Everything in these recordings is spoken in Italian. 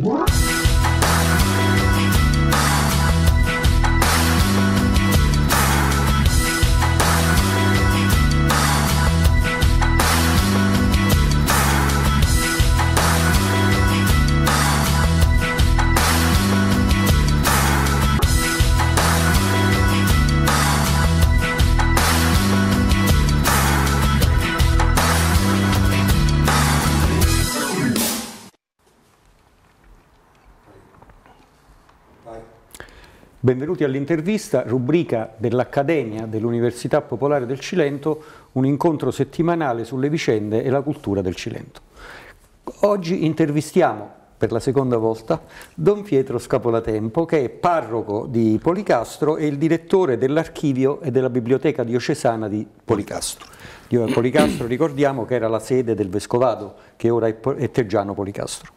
What? Benvenuti all'intervista, rubrica dell'Accademia dell'Università Popolare del Cilento, un incontro settimanale sulle vicende e la cultura del Cilento. Oggi intervistiamo per la seconda volta Don Pietro Scapolatempo, che è parroco di Policastro e il direttore dell'archivio e della biblioteca diocesana di Policastro. Io Policastro ricordiamo che era la sede del vescovado, che ora è Teggiano Policastro.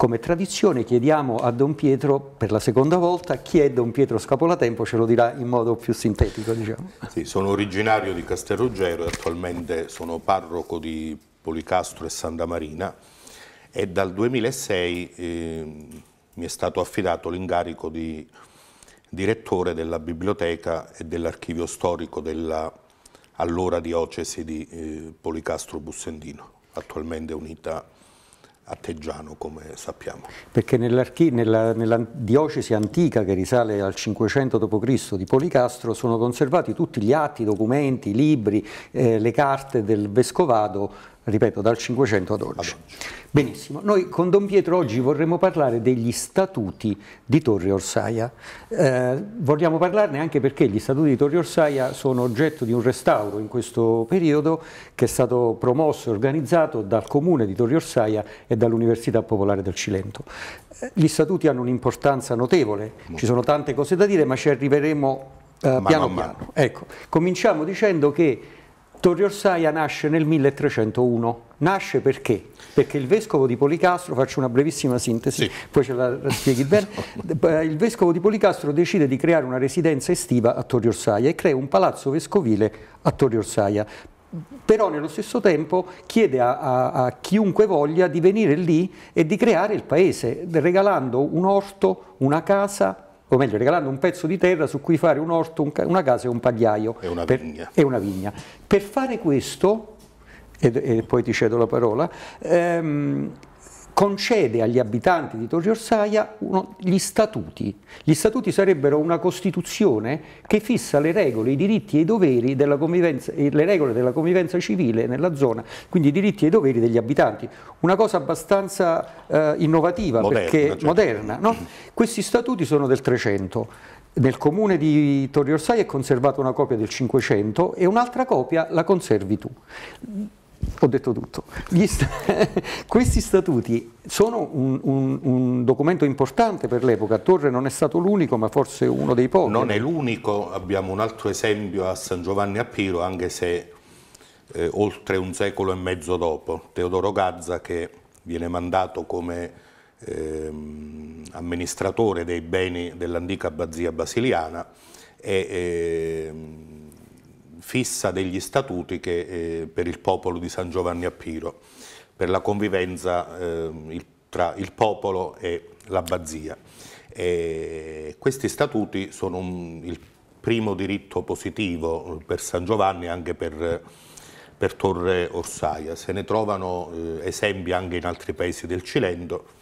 Come tradizione chiediamo a Don Pietro per la seconda volta chi è Don Pietro Scapolatempo, ce lo dirà in modo più sintetico. Diciamo. Sì, sono originario di Castel Ruggero e attualmente sono parroco di Policastro e Santa Marina e dal 2006 eh, mi è stato affidato l'incarico di direttore della biblioteca e dell'archivio storico della allora diocesi di eh, Policastro Bussendino, attualmente unita a a Teggiano, come sappiamo. Perché nella, nella, diocesi antica che risale al 500 d.C. di Policastro sono conservati tutti gli atti, documenti, libri, eh, le carte del vescovado ripeto, dal 500 ad oggi. Benissimo, noi con Don Pietro oggi vorremmo parlare degli statuti di Torre Orsaia. Eh, vogliamo parlarne anche perché gli statuti di Torre Orsaia sono oggetto di un restauro in questo periodo che è stato promosso e organizzato dal comune di Torre Orsaia e dall'Università Popolare del Cilento. Eh, gli statuti hanno un'importanza notevole, ci sono tante cose da dire ma ci arriveremo eh, piano piano. Ecco, cominciamo dicendo che Orsaia nasce nel 1301. Nasce perché? Perché il vescovo di Policastro, faccio una brevissima sintesi, sì. poi ce la, la spieghi bene, il vescovo di Policastro decide di creare una residenza estiva a Orsaia e crea un palazzo vescovile a Orsaia. però nello stesso tempo chiede a, a, a, chiunque voglia di venire lì e di creare il paese, regalando un orto, una casa, o meglio regalando un pezzo di terra su cui fare un orto, un, una casa e un pagliaio. E una, per, e una vigna. Per fare questo, e, e poi ti cedo la parola, ehm, concede agli abitanti di Torre Orsaia uno, gli statuti. Gli statuti sarebbero una costituzione che fissa le regole, i diritti e i doveri della convivenza, eh, le regole della convivenza civile nella zona, quindi i diritti e i doveri degli abitanti. Una cosa abbastanza eh, innovativa, moderna, perché certo. moderna. No? Questi statuti sono del 300. Nel comune di Torre Orsaia è conservata una copia del 500 e un'altra copia la conservi tu ho detto tutto. St questi statuti sono un, un, un documento importante per l'epoca, Torre non è stato l'unico ma forse uno dei pochi. Non è l'unico, abbiamo un altro esempio a San Giovanni a Piro anche se eh, oltre un secolo e mezzo dopo, Teodoro Gazza che viene mandato come eh, amministratore dei beni dell'antica abbazia basiliana e eh, fissa degli statuti che, eh, per il popolo di San Giovanni a Piro, per la convivenza eh, il, tra il popolo e l'abbazia. Questi statuti sono un, il primo diritto positivo per San Giovanni e anche per, per, Torre Orsaia. Se ne trovano eh, esempi anche in altri paesi del Cilento.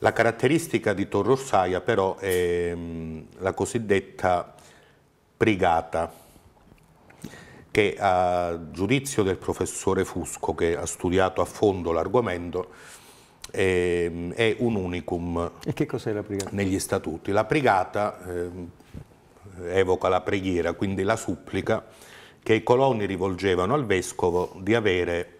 La caratteristica di Torre Orsaia però è mh, mm, la cosiddetta brigata, che a giudizio del professore Fusco che ha studiato a fondo l'argomento eh, è un unicum e che cos'è la brigata? negli statuti. La brigata eh, evoca la preghiera, quindi la supplica che i coloni rivolgevano al vescovo di avere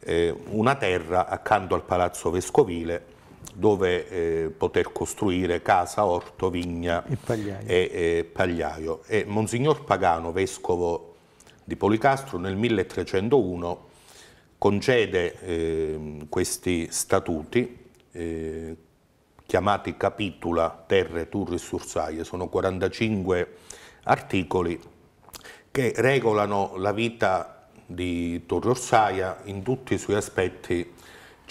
eh, una terra accanto al palazzo vescovile dove eh, poter costruire casa, orto, vigna e pagliaio. E, e pagliaio. E Monsignor Pagano, vescovo di Policastro nel 1301 concede eh, questi statuti eh, chiamati Capitula Terre Turris Ursaie, sono 45 articoli che regolano la vita di Torre Orsaia in tutti i suoi aspetti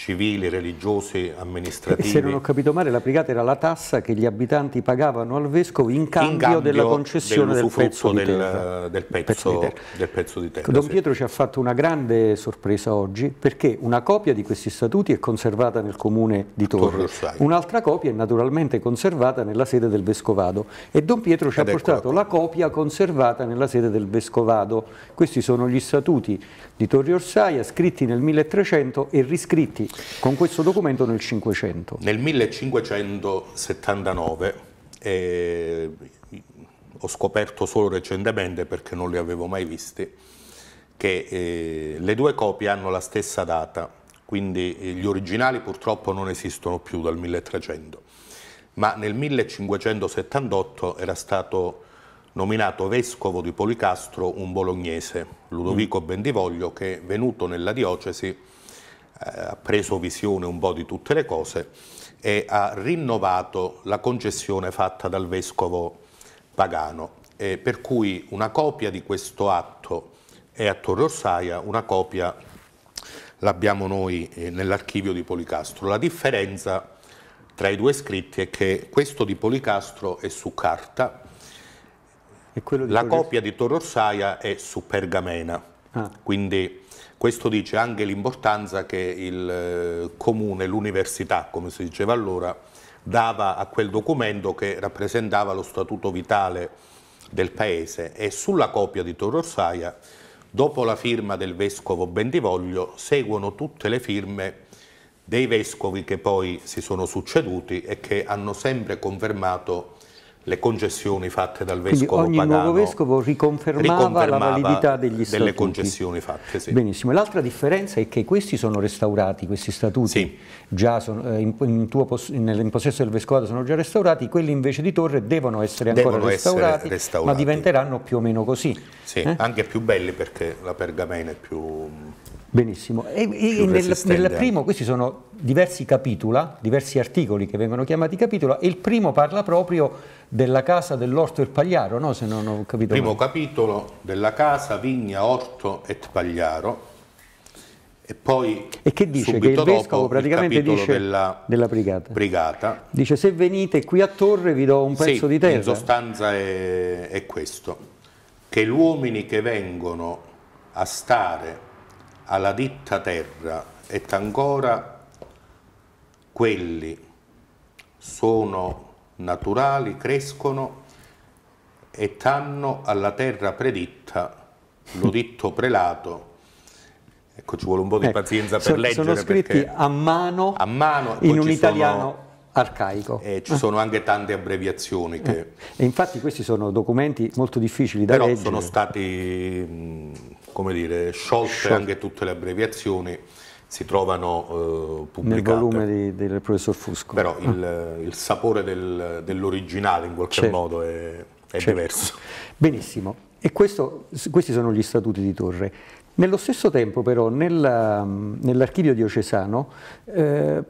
civili, religiosi, amministrativi. Se non ho capito male, la brigata era la tassa che gli abitanti pagavano al vescovo in cambio, in cambio della concessione del pezzo, del, del, pezzo, pezzo del pezzo, di terra. Don sì. Pietro ci ha fatto una grande sorpresa oggi perché una copia di questi statuti è conservata nel comune di Torre, Torre un'altra copia è naturalmente conservata nella sede del vescovado e Don Pietro ci Ed ha portato la copia conservata nella sede del vescovado. Questi sono gli statuti di Torri Orsaia, scritti nel 1300 e riscritti con questo documento nel 500. Nel 1579 eh, ho scoperto solo recentemente, perché non li avevo mai visti, che eh, le due copie hanno la stessa data, quindi eh, gli originali purtroppo non esistono più dal 1300, ma nel 1578 era stato nominato vescovo di Policastro un bolognese, Ludovico mm. Bendivoglio, che è venuto nella diocesi eh, ha preso visione un po' di tutte le cose e ha rinnovato la concessione fatta dal vescovo pagano. Eh, per cui una copia di questo atto è a Torre Orsaia, una copia l'abbiamo noi eh, nell'archivio di Policastro. La differenza tra i due scritti è che questo di Policastro è su carta, la coppia di Torrossaia è su Pergamena, ah. quindi questo dice anche l'importanza che il eh, comune, l'università, come si diceva allora, dava a quel documento che rappresentava lo statuto vitale del paese e sulla copia di Torrossaia, dopo la firma del vescovo Bendivoglio, seguono tutte le firme dei vescovi che poi si sono succeduti e che hanno sempre confermato le concessioni fatte dal vescovo Quindi ogni pagano nuovo vescovo riconfermava, riconfermava la validità degli statuti. delle concessioni fatte, sì. Benissimo. L'altra differenza è che questi sono restaurati, questi statuti sì. già sono, eh, in, in, pos in, possesso del vescovato sono già restaurati, quelli invece di Torre devono essere ancora devono restaurati, essere restaurati, ma diventeranno più o meno così. Sì, eh? anche più belli perché la pergamena è più Benissimo, e, e nel, nel, eh. primo, questi sono diversi capitula, diversi articoli che vengono chiamati capitola, e il primo parla proprio della casa dell'orto e il pagliaro, no? se non ho capito Primo male. capitolo della casa, vigna, orto e pagliaro e poi e che dice che il vescovo praticamente il dice della, della brigata. brigata. dice se venite qui a Torre vi do un pezzo sì, di terra. in sostanza è, è questo, che gli uomini che vengono a stare alla ditta terra e ancora quelli sono naturali, crescono e tanno alla terra preditta, lo ditto prelato, Ecco, ci vuole un po' di ecco, pazienza per sono, leggere. Sono scritti a mano, a mano in un italiano sono, arcaico. E eh, ci sono anche tante abbreviazioni. Eh, che, eh. infatti questi sono documenti molto difficili da però leggere. Però sono stati mh, come dire, sciolte Sciol anche tutte le abbreviazioni si trovano eh, pubblicate. Nel volume di, del professor Fusco. Però ah. il, il, sapore del, dell'originale in qualche certo. modo è, è certo. diverso. Benissimo, e questo, questi sono gli statuti di Torre. Nello stesso tempo però um, nell'archivio diocesano eh,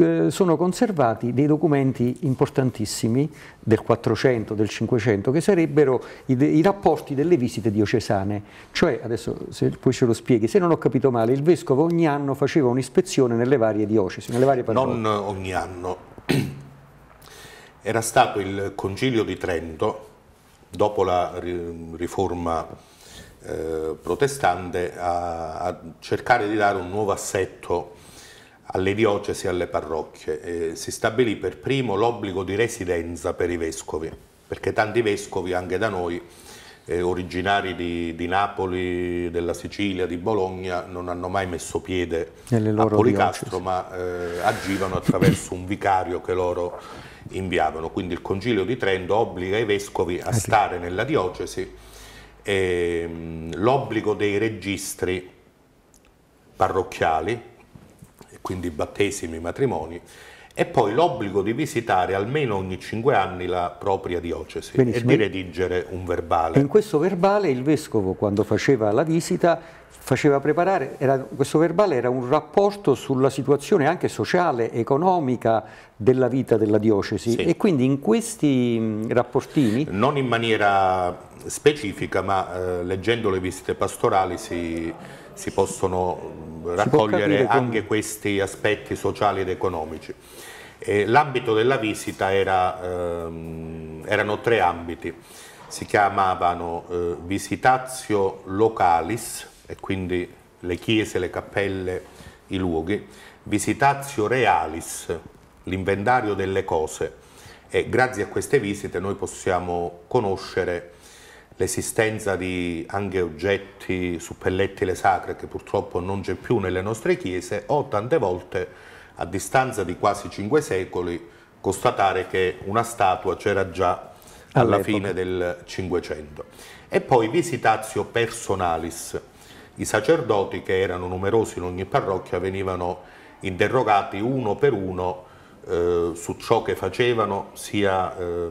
eh, sono conservati dei documenti importantissimi del 400, del 500, che sarebbero i, i, rapporti delle visite diocesane. Cioè, adesso se poi ce lo spieghi, se non ho capito male, il vescovo ogni anno faceva un'ispezione nelle varie diocesi, nelle varie parole. Non ogni anno. Era stato il concilio di Trento, dopo la riforma eh, protestante a, a, cercare di dare un nuovo assetto alle diocesi e alle parrocchie. Eh, si stabilì per primo l'obbligo di residenza per i vescovi, perché tanti vescovi anche da noi, eh, originari di, di, Napoli, della Sicilia, di Bologna, non hanno mai messo piede a Policastro, diocesi. ma eh, agivano attraverso un vicario che loro inviavano. Quindi il Concilio di Trento obbliga i vescovi a stare nella diocesi ehm, l'obbligo dei registri parrocchiali, quindi battesimi, matrimoni, e poi l'obbligo di visitare almeno ogni cinque anni la propria diocesi Benissimo. e di redigere un verbale. In questo verbale il vescovo quando faceva la visita faceva preparare, era, questo verbale era un rapporto sulla situazione anche sociale, economica della vita della diocesi sì. e quindi in questi mm, rapportini... Non in maniera specifica ma eh, leggendo le visite pastorali si si possono mm, raccogliere si anche come... questi aspetti sociali ed economici. L'ambito della visita era, ehm, erano tre ambiti, si chiamavano eh, visitatio localis, e quindi le chiese, le cappelle, i luoghi, visitatio realis, l'inventario delle cose, e grazie a queste visite noi possiamo conoscere l'esistenza di anche oggetti su pellettile sacre che purtroppo non c'è più nelle nostre chiese o tante volte a distanza di quasi cinque secoli constatare che una statua c'era già alla fine del Cinquecento. E poi visitatio personalis. I sacerdoti, che erano numerosi in ogni parrocchia, venivano interrogati uno per uno eh, su ciò che facevano sia eh,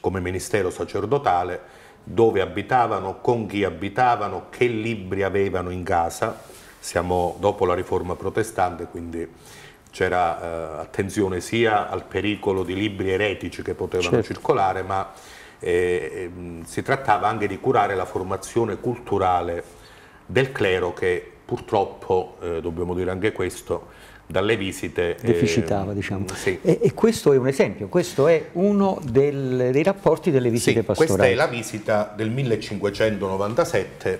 come ministero sacerdotale dove abitavano, con chi abitavano, che libri avevano in casa. Siamo dopo la riforma protestante, quindi c'era eh, attenzione sia al pericolo di libri eretici che potevano certo. circolare, ma eh, ehm, si trattava anche di curare la formazione culturale del clero che purtroppo, eh, dobbiamo dire anche questo, dalle visite deficitava ehm, eh, diciamo sì. e, e, questo è un esempio questo è uno del, dei rapporti delle visite sì, pastorali questa è la visita del 1597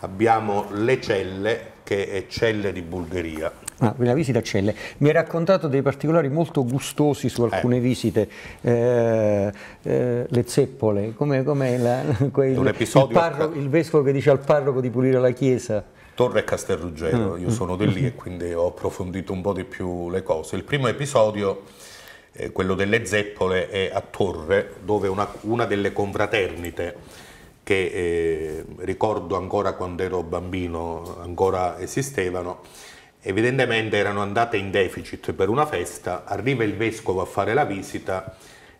abbiamo le celle che è Celle di Bulgaria Ah, la visita a Celle. Mi ha raccontato dei particolari molto gustosi su alcune eh. visite, eh, eh, le zeppole, come, come la, quel, il, parroco, il vescovo che dice al parroco di pulire la chiesa. Torre e Castelruggero, mm. io sono di lì e quindi ho approfondito un po' di più le cose. Il primo episodio, eh, quello delle zeppole, è a Torre, dove una, una delle confraternite, che eh, ricordo ancora quando ero bambino, ancora esistevano, evidentemente erano andate in deficit per una festa, arriva il vescovo a fare la visita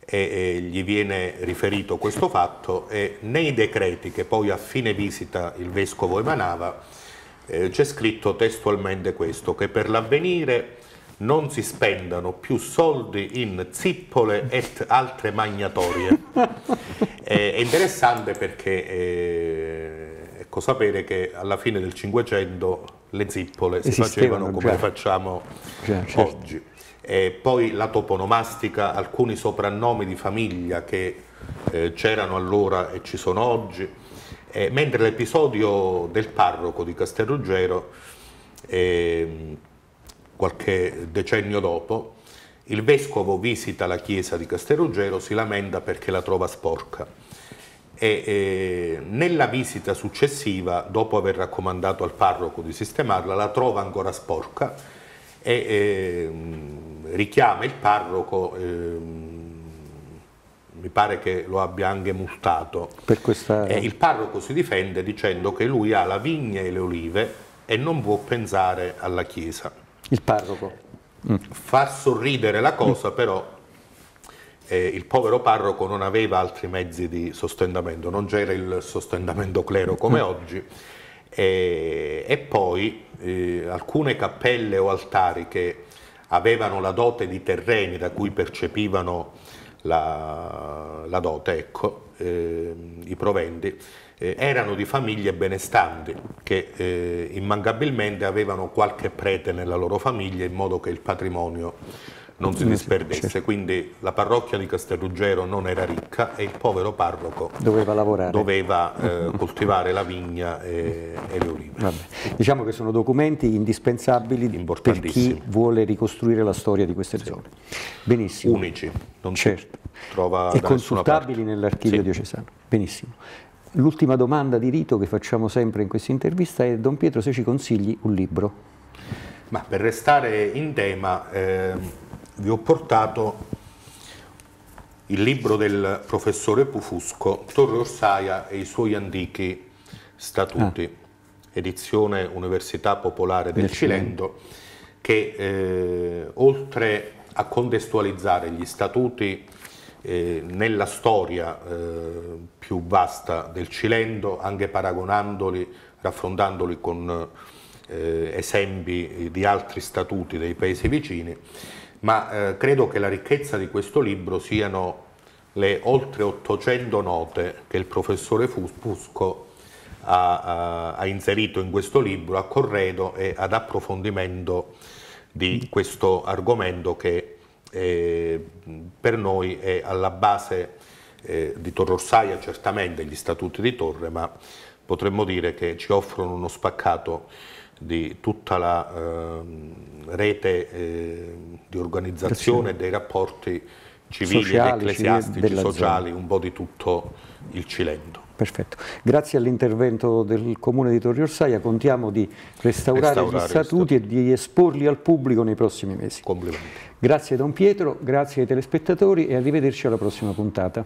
e, e, gli viene riferito questo fatto e nei decreti che poi a fine visita il vescovo emanava eh, c'è scritto testualmente questo, che per l'avvenire non si spendano più soldi in zippole e altre magnatorie. eh, è interessante perché eh, ecco, sapere che alla fine del Cinquecento le zippole si facevano come già. facciamo già, certo. oggi. Eh, poi la toponomastica, alcuni soprannomi di famiglia che eh, c'erano allora e ci sono oggi. Eh, mentre l'episodio del parroco di Castelruggero, eh, qualche decennio dopo, il vescovo visita la chiesa di Castelruggero, si lamenta perché la trova sporca. E, eh, nella visita successiva, dopo aver raccomandato al parroco di sistemarla, la trova ancora sporca e ehm, richiama il parroco ehm, mi pare che lo abbia anche mustato. Questa... Eh, il parroco si difende dicendo che lui ha la vigna e le olive e non può pensare alla Chiesa. Il parroco. Mm. Fa sorridere la cosa, mm. però eh, il povero parroco non aveva altri mezzi di sostentamento, non c'era il sostentamento clero come mm. oggi. E, e poi eh, alcune cappelle o altari che avevano la dote di terreni da cui percepivano la, la dote, ecco, eh, i proventi, eh, erano di famiglie benestanti che eh, immancabilmente avevano qualche prete nella loro famiglia in modo che il patrimonio non si disperdesse, certo. quindi la parrocchia di Castelruggero non era ricca e il povero parroco doveva, lavorare. doveva eh, coltivare la vigna e, e le olive. Vabbè. Diciamo che sono documenti indispensabili per chi vuole ricostruire la storia di queste sì. zone. Benissimo. Unici, non certo. trova e consultabili nell'archivio sì. diocesano. Benissimo. L'ultima domanda di rito che facciamo sempre in questa intervista è Don Pietro se ci consigli un libro. Ma per restare in tema, eh, vi ho portato il libro del professore Pufusco, Torre Orsaia e i suoi antichi statuti, ah. edizione Università Popolare del, del Cilento, Cilento, che eh, oltre a contestualizzare gli statuti eh, nella storia eh, più vasta del Cilento, anche paragonandoli, raffrontandoli con eh, esempi di altri statuti dei paesi vicini, ma eh, credo che la ricchezza di questo libro siano le oltre 800 note che il professore Fusco ha, ha, inserito in questo libro a corredo e ad approfondimento di questo argomento che eh, per noi è alla base eh, di Torrossaia, certamente gli statuti di Torre, ma potremmo dire che ci offrono uno spaccato di tutta la eh, rete eh, di organizzazione dei rapporti civili sociali, ecclesiastici, civili sociali, zona. un po' di tutto il Cilento. Perfetto, grazie all'intervento del Comune di Torri Orsaia contiamo di restaurare, restaurare gli statuti e di esporli al pubblico nei prossimi mesi. Complimenti. Grazie Don Pietro, grazie ai telespettatori e arrivederci alla prossima puntata.